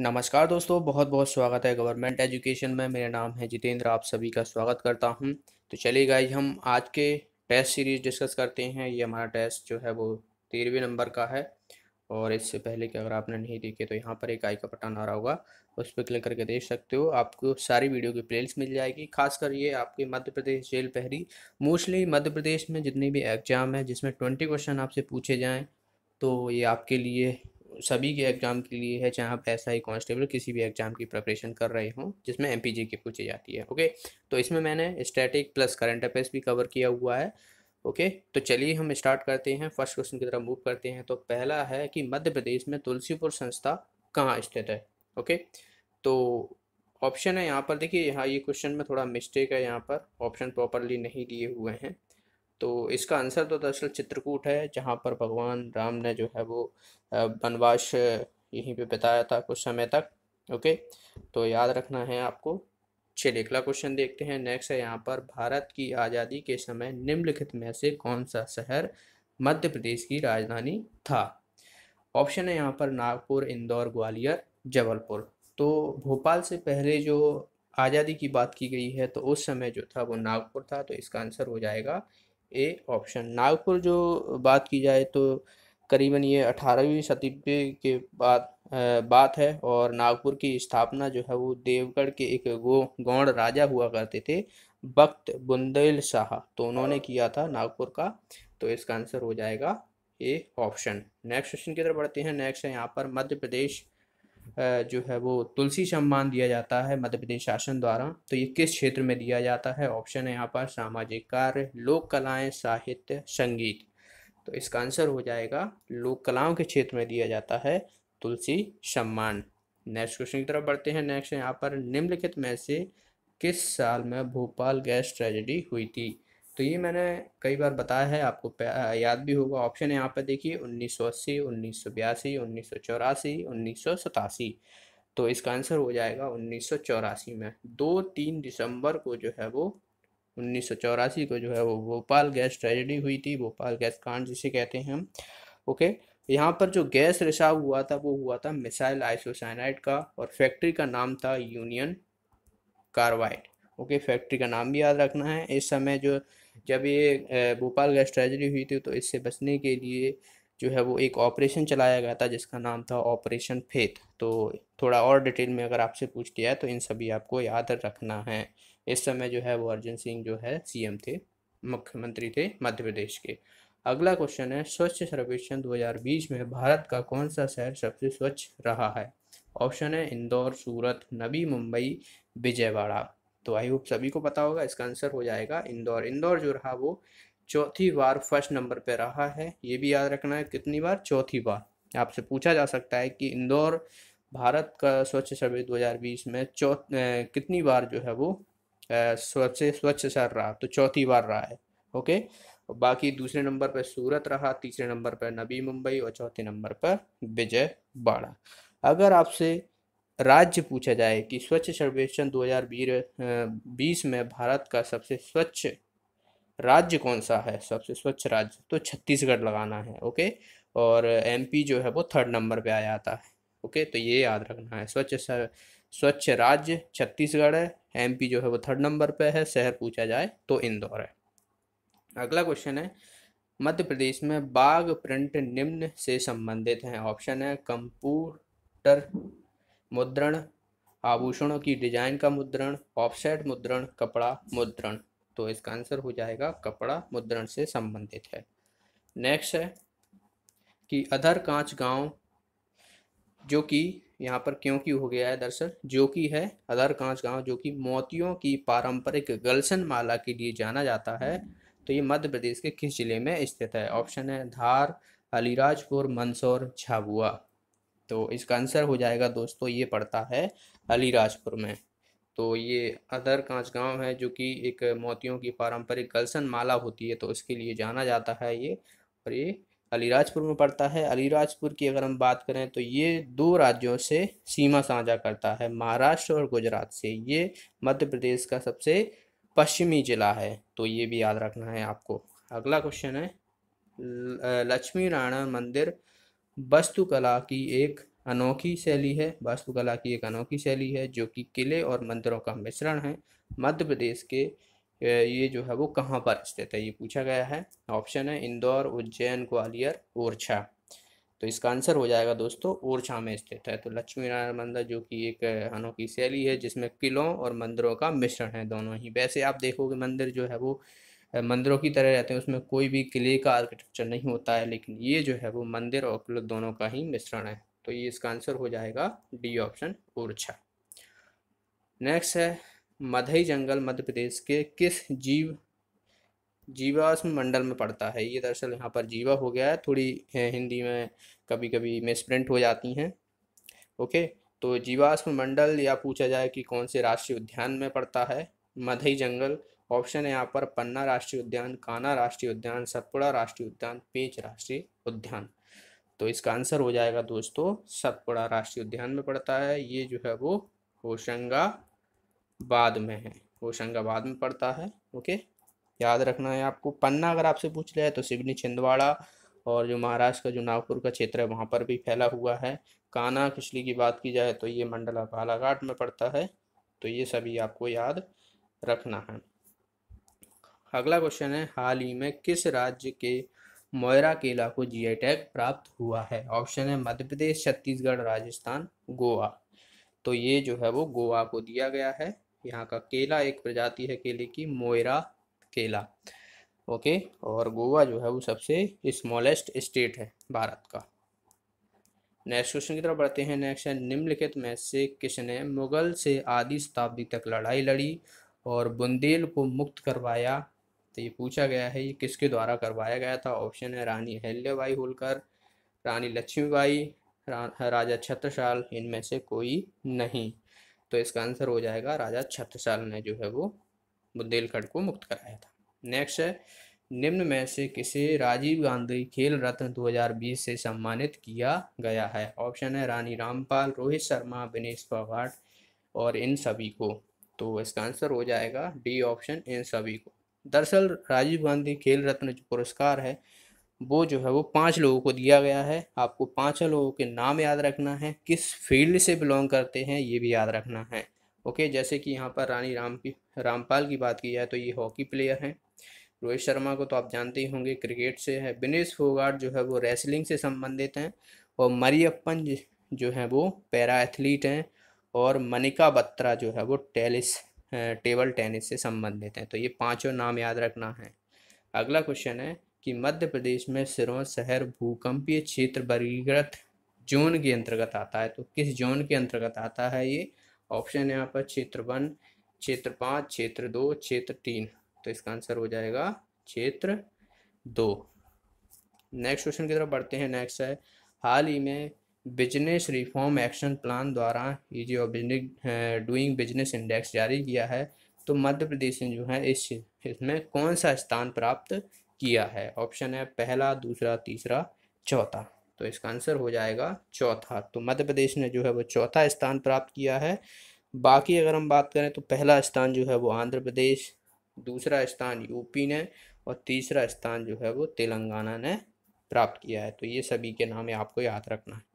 नमस्कार दोस्तों बहुत बहुत स्वागत है गवर्नमेंट एजुकेशन में मेरा नाम है जितेंद्र आप सभी का स्वागत करता हूं तो चलिए गाइज हम आज के टेस्ट सीरीज डिस्कस करते हैं ये हमारा टेस्ट जो है वो तेरहवें नंबर का है और इससे पहले कि अगर आपने नहीं देखे तो यहाँ पर एक आई का बटन आ रहा होगा उस पर क्लिक करके देख सकते हो आपको सारी वीडियो की प्लेल्स मिल जाएगी खासकर ये आपके मध्य प्रदेश जेल पहरी मोस्टली मध्य प्रदेश में जितने भी एग्जाम है जिसमें ट्वेंटी क्वेश्चन आपसे पूछे जाएँ तो ये आपके लिए सभी के एग्ज़ाम के लिए है चाहे आप एस आई कॉन्स्टेबल किसी भी एग्ज़ाम की प्रिपरेशन कर रहे हों जिसमें एम पी जी की पूछी जाती है ओके तो इसमें मैंने स्टैटिक प्लस करंट अफेयर्स भी कवर किया हुआ है ओके तो चलिए हम स्टार्ट करते हैं फर्स्ट क्वेश्चन की तरफ मूव करते हैं तो पहला है कि मध्य प्रदेश में तुलसीपुर संस्था कहाँ स्थित है ओके तो ऑप्शन है यहाँ पर देखिए यहाँ ये क्वेश्चन में थोड़ा मिस्टेक है यहाँ पर ऑप्शन प्रॉपरली नहीं दिए हुए हैं तो इसका आंसर तो दरअसल चित्रकूट है जहाँ पर भगवान राम ने जो है वो वनवास यहीं पे बिताया था कुछ समय तक ओके तो याद रखना है आपको चलिए अगला क्वेश्चन देखते हैं नेक्स्ट है यहाँ पर भारत की आज़ादी के समय निम्नलिखित में से कौन सा शहर मध्य प्रदेश की राजधानी था ऑप्शन है यहाँ पर नागपुर इंदौर ग्वालियर जबलपुर तो भोपाल से पहले जो आज़ादी की बात की गई है तो उस समय जो था वो नागपुर था तो इसका आंसर हो जाएगा ए ऑप्शन नागपुर जो बात की जाए तो करीबन ये अठारहवीं शताब्दी के बाद बात है और नागपुर की स्थापना जो है वो देवगढ़ के एक गो गौड़ राजा हुआ करते थे भक्त बुंदेल शाह तो उन्होंने किया था नागपुर का तो इसका आंसर हो जाएगा ए ऑप्शन नेक्स्ट क्वेश्चन की तरफ बढ़ते हैं नेक्स्ट है यहाँ पर मध्य प्रदेश जो है वो तुलसी सम्मान दिया जाता है मध्य प्रदेश शासन द्वारा तो ये किस क्षेत्र में दिया जाता है ऑप्शन है यहाँ पर सामाजिक कार्य लोक कलाएं साहित्य संगीत तो इसका आंसर हो जाएगा लोक कलाओं के क्षेत्र में दिया जाता है तुलसी सम्मान नेक्स्ट क्वेश्चन की तरफ बढ़ते हैं नेक्स्ट यहाँ पर निम्नलिखित में से किस साल में भोपाल गैस ट्रेजेडी हुई थी तो ये मैंने कई बार बताया है आपको याद भी होगा ऑप्शन यहाँ पर देखिए उन्नीस सौ अस्सी उन्नीस सौ बयासी उन्नीस सौ चौरासी उन्नीस सौ सतासी तो इसका आंसर हो जाएगा उन्नीस सौ चौरासी में दो तीन दिसंबर को जो है वो उन्नीस सौ चौरासी को जो है वो भोपाल गैस ट्रेजेडी हुई थी भोपाल गैस कांड जिसे कहते हैं हम ओके यहाँ पर जो गैस रिसाव हुआ था वो हुआ था मिसाइल आइसोसाइनाइड का और फैक्ट्री का नाम था यूनियन कार्बाइड ओके फैक्ट्री का नाम भी याद रखना है इस समय जो जब ये भोपाल गैस ट्रेजरी हुई थी तो इससे बचने के लिए जो है वो एक ऑपरेशन चलाया गया था जिसका नाम था ऑपरेशन फेथ तो थोड़ा और डिटेल में अगर आपसे पूछ लिया है तो इन सभी आपको याद रखना है इस समय जो है वो अर्जुन सिंह जो है सीएम थे मुख्यमंत्री थे मध्य प्रदेश के अगला क्वेश्चन है स्वच्छ सर्वेक्षण 2020 में भारत का कौन सा शहर सबसे स्वच्छ रहा है ऑप्शन है इंदौर सूरत नवी मुंबई विजयवाड़ा तो आई होप सभी को पता होगा इसका आंसर हो जाएगा इंदौर इंदौर जो रहा वो चौथी बार फर्स्ट नंबर पे रहा है ये भी याद रखना है कितनी बार चौथी बार आपसे पूछा जा सकता है कि इंदौर भारत का स्वच्छ सर्वे 2020 में चौ कितनी बार जो है वो स्वच्छ स्वच्छ सर रहा तो चौथी बार रहा है ओके और बाकी दूसरे नंबर पर सूरत रहा तीसरे नंबर पर नबी मुंबई और चौथे नंबर पर विजय बाड़ा अगर आपसे राज्य पूछा जाए कि स्वच्छ सर्वेक्षण 2020 में भारत का सबसे स्वच्छ राज्य कौन सा है सबसे स्वच्छ राज्य तो छत्तीसगढ़ लगाना है ओके और एमपी जो है वो थर्ड नंबर पे आ जाता है ओके तो ये याद रखना है स्वच्छ स्वच्छ राज्य छत्तीसगढ़ है एमपी जो है वो थर्ड नंबर पे है शहर पूछा जाए तो इंदौर है अगला क्वेश्चन है मध्य प्रदेश में बाघ प्रिंट निम्न से संबंधित हैं ऑप्शन है कंप्यूटर मुद्रण आभूषणों की डिजाइन का मुद्रण ऑफसेट मुद्रण कपड़ा मुद्रण तो इसका आंसर हो जाएगा कपड़ा मुद्रण से संबंधित है नेक्स्ट है कि अधर कांच गांव जो कि यहाँ पर क्यों क्यों हो गया है दरअसल जो कि है अधर कांच गांव जो कि मोतियों की पारंपरिक गलसन माला के लिए जाना जाता है तो ये मध्य प्रदेश के किस जिले में स्थित है ऑप्शन है धार अलीराजपुर मंदसौर झाबुआ तो इसका आंसर हो जाएगा दोस्तों ये पड़ता है अलीराजपुर में तो ये अदर कांच गांव है जो कि एक मोतियों की पारंपरिक गलसन माला होती है तो उसके लिए जाना जाता है ये और ये अलीराजपुर में पड़ता है अलीराजपुर की अगर हम बात करें तो ये दो राज्यों से सीमा साझा करता है महाराष्ट्र और गुजरात से ये मध्य प्रदेश का सबसे पश्चिमी जिला है तो ये भी याद रखना है आपको अगला क्वेश्चन है लक्ष्मी नारायण मंदिर वस्तुकला की एक अनोखी शैली है वास्तुकला की एक अनोखी शैली है जो कि किले और मंदिरों का मिश्रण है मध्य प्रदेश के ये जो है वो कहाँ पर स्थित है ये पूछा गया है ऑप्शन है इंदौर उज्जैन ग्वालियर ओरछा तो इसका आंसर हो जाएगा दोस्तों ओरछा में स्थित है तो लक्ष्मी नारायण मंदिर जो कि एक अनोखी शैली है जिसमें किलों और मंदिरों का मिश्रण है दोनों ही वैसे आप देखोगे मंदिर जो है वो मंदिरों की तरह रहते हैं उसमें कोई भी किले का आर्किटेक्चर नहीं होता है लेकिन ये जो है वो मंदिर और किले दोनों का ही मिश्रण है तो ये इसका आंसर हो जाएगा डी ऑप्शन ओरछा नेक्स्ट है मधई जंगल मध्य प्रदेश के किस जीव जीवाश्म मंडल में पड़ता है ये दरअसल यहाँ पर जीवा हो गया है थोड़ी हिंदी में कभी कभी मिसप्रिंट हो जाती हैं ओके तो जीवाश्म मंडल या पूछा जाए कि कौन से राष्ट्रीय उद्यान में पड़ता है मधई जंगल ऑप्शन है यहाँ पर पन्ना राष्ट्रीय उद्यान काना राष्ट्रीय उद्यान सतपुड़ा राष्ट्रीय उद्यान पेच राष्ट्रीय उद्यान तो इसका आंसर हो जाएगा दोस्तों सतपुड़ा राष्ट्रीय उद्यान में पड़ता है ये जो है वो होशंगाबाद में है होशंगाबाद में पड़ता है ओके याद रखना है आपको पन्ना अगर आपसे पूछ लिया है तो सिवनी छिंदवाड़ा और जो महाराष्ट्र का जो नागपुर का क्षेत्र है वहाँ पर भी फैला हुआ है काना खिचली की बात की जाए तो ये मंडला बालाघाट में पड़ता है तो ये सभी आपको याद रखना है अगला क्वेश्चन है हाल ही में किस राज्य के मोयरा केला को आई टैग प्राप्त हुआ है ऑप्शन है मध्य प्रदेश छत्तीसगढ़ राजस्थान गोवा तो ये जो है वो गोवा को दिया गया है यहाँ का केला एक प्रजाति है केले की मोयरा केला ओके और गोवा जो है वो सबसे स्मॉलेस्ट स्टेट है भारत का नेक्स्ट क्वेश्चन की तरफ बढ़ते हैं नेक्स्ट है निम्नलिखित में से किसने मुगल से आधी शताब्दी तक लड़ाई लड़ी और बुंदेल को मुक्त करवाया तो ये पूछा गया है ये किसके द्वारा करवाया गया था ऑप्शन है रानी अहल्याबाई होलकर रानी लक्ष्मीबाई रा, राजा छत्रसाल इनमें से कोई नहीं तो इसका आंसर हो जाएगा राजा छत्रसाल ने जो है वो बुंदेलखंड को मुक्त कराया था नेक्स्ट है निम्न में से किसे राजीव गांधी खेल रत्न 2020 से सम्मानित किया गया है ऑप्शन है रानी रामपाल रोहित शर्मा विनेश पवार और इन सभी को तो इसका आंसर हो जाएगा डी ऑप्शन इन सभी को दरअसल राजीव गांधी खेल रत्न जो पुरस्कार है वो जो है वो पांच लोगों को दिया गया है आपको पांच लोगों के नाम याद रखना है किस फील्ड से बिलोंग करते हैं ये भी याद रखना है ओके जैसे कि यहाँ पर रानी राम की रामपाल की बात की जाए तो ये हॉकी प्लेयर हैं रोहित शर्मा को तो आप जानते ही होंगे क्रिकेट से है विनेश फोगाट जो है वो रेसलिंग से संबंधित हैं और मरियप्पन जो है वो पैरा एथलीट हैं और मनिका बत्रा जो है वो टेनिस टेबल टेनिस से संबंधित हैं तो ये पांचों नाम याद रखना है अगला क्वेश्चन है कि मध्य प्रदेश में सिरों शहर भूकंपीय क्षेत्र वर्गीकृत जोन के अंतर्गत आता है तो किस जोन के अंतर्गत आता है ये ऑप्शन यहाँ पर क्षेत्र वन क्षेत्र पाँच क्षेत्र दो क्षेत्र तीन तो इसका आंसर हो जाएगा क्षेत्र दो नेक्स्ट क्वेश्चन की तरफ बढ़ते हैं नेक्स्ट है हाल ही में बिजनेस रिफॉर्म एक्शन प्लान द्वारा ये जो बिजनेस डूइंग बिजनेस इंडेक्स जारी किया है तो मध्य प्रदेश ने जो है इस इसमें कौन सा स्थान प्राप्त किया है ऑप्शन है पहला दूसरा तीसरा चौथा तो इसका आंसर हो जाएगा चौथा तो मध्य प्रदेश ने जो है वो चौथा स्थान प्राप्त किया है बाकी अगर हम बात करें तो पहला स्थान जो है वो आंध्र प्रदेश दूसरा स्थान यूपी ने और तीसरा स्थान जो है वो तेलंगाना ने प्राप्त किया है तो ये सभी के नाम आपको याद रखना है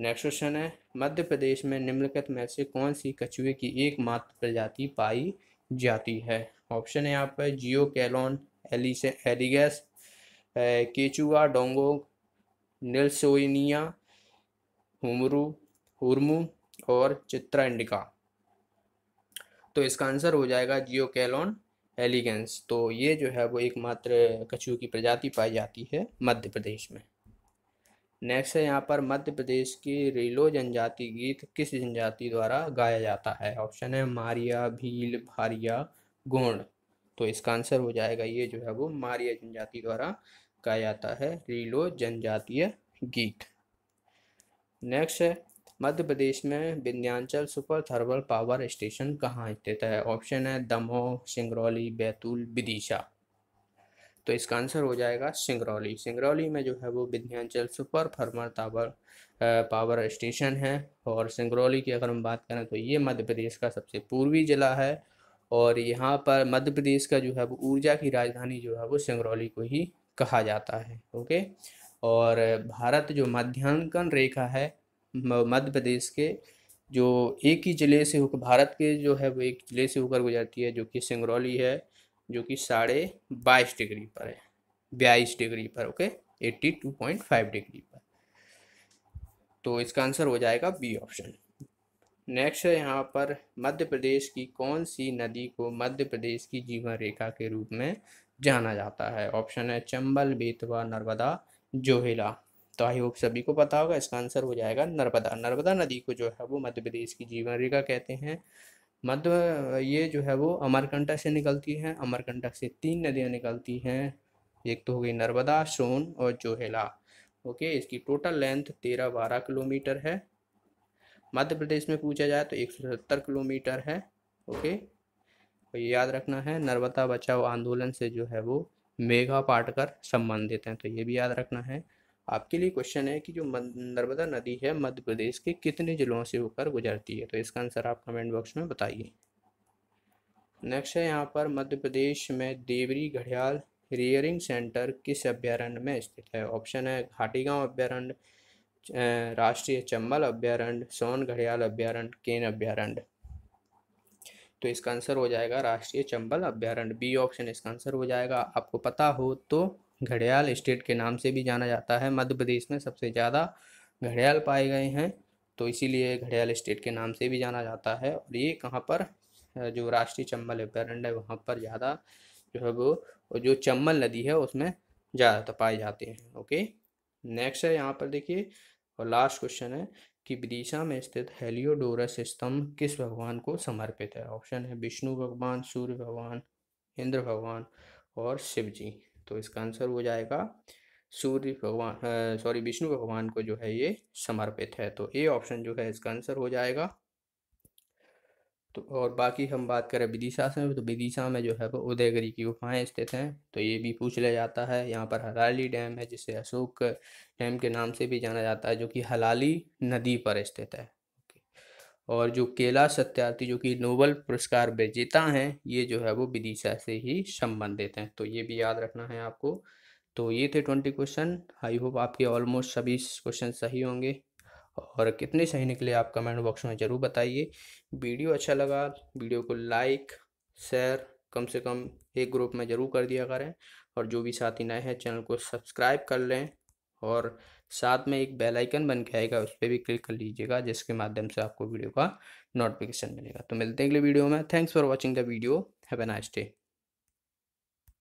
नेक्स्ट क्वेश्चन है मध्य प्रदेश में निम्नलिखित में से कौन सी कछुए की एकमात्र प्रजाति पाई जाती है ऑप्शन है यहाँ पर जियो कैलोन एलिस एलिगस केचुआ डोंगो निल्सोइनिया हुमरू हुरमू और चित्रा इंडिका तो इसका आंसर हो जाएगा जियो कैलोन एलिगेंस तो ये जो है वो एकमात्र कछुए की प्रजाति पाई जाती है मध्य प्रदेश में नेक्स्ट है यहाँ पर मध्य प्रदेश की रेलो जनजाति गीत किस जनजाति द्वारा गाया जाता है ऑप्शन है मारिया भील भारिया गोंड तो इसका आंसर हो जाएगा ये जो है वो मारिया जनजाति द्वारा गाया जाता है रीलो जनजातीय गीत नेक्स्ट है मध्य प्रदेश में Vindhyachal super thermal power station कहाँ स्थित है ऑप्शन है दमोह सिंगरौली बैतूल विदिशा तो इसका आंसर हो जाएगा सिंगरौली सिंगरौली में जो है वो Vindhyachal super thermal tower power station है और सिंगरौली की अगर हम बात करें तो ये मध्य प्रदेश का सबसे पूर्वी ज़िला है और यहाँ पर मध्य प्रदेश का जो है वो ऊर्जा की राजधानी जो है वो सिंगरौली को ही कहा जाता है ओके और भारत जो मध्यांकन रेखा है मध्य प्रदेश के जो एक ही ज़िले से होकर भारत के जो है वो एक ज़िले से होकर गुजरती है जो कि सिंगरौली है जो कि साढ़े बाईस डिग्री पर है बयालीस डिग्री पर okay eighty two point five degree पर तो इसका आंसर हो जाएगा बी ऑप्शन नेक्स्ट है यहाँ पर मध्य प्रदेश की कौन सी नदी को मध्य प्रदेश की जीवन रेखा के रूप में जाना जाता है ऑप्शन है चंबल बेतवा नर्मदा जोहिला तो आई होप सभी को पता होगा इसका आंसर हो जाएगा नर्मदा नर्मदा नदी को जो है वो मध्य प्रदेश की जीवन रेखा कहते हैं मध्य ये जो है वो अमरकंटक से निकलती है अमरकंटक से तीन नदियाँ निकलती हैं एक तो हो गई नर्मदा सोन और जोहेला ओके इसकी टोटल लेंथ तेरह बारह किलोमीटर है मध्य प्रदेश में पूछा जाए तो एक सौ सत्तर किलोमीटर है ओके और ये याद रखना है नर्मदा बचाओ आंदोलन से जो है वो मेघा पाटकर संबंधित हैं तो ये भी याद रखना है आपके लिए क्वेश्चन है कि जो नर्मदा नदी है मध्य प्रदेश के कितने जिलों से होकर गुजरती है तो इसका आंसर आप कमेंट बॉक्स में बताइए नेक्स्ट है यहाँ पर मध्य प्रदेश में देवरी घड़ियाल रियरिंग सेंटर किस अभ्यारण्य में स्थित है ऑप्शन है घाटीगांव अभ्यारण्य राष्ट्रीय चंबल अभ्यारण्य सोन घड़ियाल अभ्यारण्य केन अभ्यारण्य तो इसका आंसर हो जाएगा राष्ट्रीय चंबल अभ्यारण्य बी ऑप्शन इसका आंसर हो जाएगा आपको पता हो तो घड़ियाल स्टेट के नाम से भी जाना जाता है मध्य प्रदेश में सबसे ज़्यादा घड़ियाल पाए गए हैं तो इसीलिए घड़ियाल स्टेट के नाम से भी जाना जाता है और ये कहाँ पर जो राष्ट्रीय चंबल अभ्यारण्य है वहाँ पर ज़्यादा जो है वो जो चंबल नदी है उसमें ज़्यादातर पाए जाते हैं ओके नेक्स्ट है यहाँ पर देखिए और लास्ट क्वेश्चन है कि विदिशा में स्थित हेलियोडोरस स्तंभ किस भगवान को समर्पित है ऑप्शन है विष्णु भगवान सूर्य भगवान इंद्र भगवान और शिव जी तो इसका आंसर हो जाएगा सूर्य भगवान सॉरी विष्णु भगवान को जो है ये समर्पित है तो ए ऑप्शन जो है इसका आंसर हो जाएगा तो और बाकी हम बात करें विदिशा से तो विदिशा में जो है वो उदयगिरी की गुफाएं स्थित हैं तो ये भी पूछ लिया जाता है यहाँ पर हलाली डैम है जिसे अशोक डैम के नाम से भी जाना जाता है जो कि हलाली नदी पर स्थित है और जो केला सत्यार्थी जो कि नोबल पुरस्कार विजेता हैं ये जो है वो विदिशा से ही संबंधित हैं तो ये भी याद रखना है आपको तो ये थे ट्वेंटी क्वेश्चन आई होप आपके ऑलमोस्ट सभी क्वेश्चन सही होंगे और कितने सही निकले आप कमेंट बॉक्स में ज़रूर बताइए वीडियो अच्छा लगा वीडियो को लाइक शेयर कम से कम एक ग्रुप में ज़रूर कर दिया करें और जो भी साथी नए हैं चैनल को सब्सक्राइब कर लें और साथ में एक बेल आइकन बन के आएगा उस पर भी क्लिक कर लीजिएगा जिसके माध्यम से आपको वीडियो का नोटिफिकेशन मिलेगा तो मिलते हैं अगले वीडियो में thanks for watching the video have a nice day